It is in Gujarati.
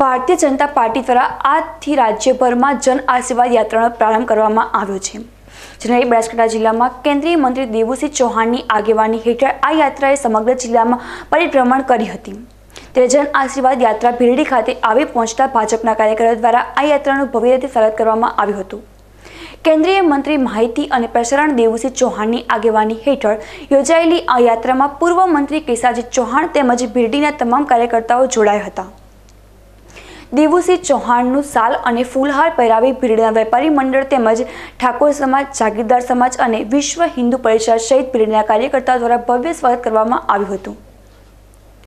ભારતીય જનતા પાર્ટી દ્વારા આજથી રાજ્યભરમાં જન આશીર્વાદ યાત્રાનો પ્રારંભ કરવામાં આવ્યો છે જેને બનાસકાંઠા જિલ્લામાં કેન્દ્રીય મંત્રી દેવુસિંહ ચૌહાણની આગેવાની હેઠળ આ યાત્રાએ સમગ્ર જિલ્લામાં પરિભ્રમણ કરી હતી ત્યારે જન આશીર્વાદ યાત્રા ભીરડી ખાતે આવી પહોંચતા ભાજપના કાર્યકરો દ્વારા આ યાત્રાનું ભવ્ય રીતે સ્વાગત કરવામાં આવ્યું હતું કેન્દ્રીય મંત્રી માહિતી અને પ્રસારણ દેવુસિંહ ચૌહાણની આગેવાની હેઠળ યોજાયેલી આ યાત્રામાં પૂર્વ મંત્રી કેસાજી ચૌહાણ તેમજ ભીરડીના તમામ કાર્યકર્તાઓ જોડાયા હતા દેવુસિંહ ચૌહાણનું સાલ અને ફૂલહાર પહેરાવી ભીડના વેપારી મંડળ તેમજ ઠાકોર સમાજ જાગીરદાર સમાજ અને વિશ્વ હિન્દુ પરિષદ સહિત ભીડના કાર્યકર્તાઓ દ્વારા ભવ્ય સ્વાગત કરવામાં આવ્યું હતું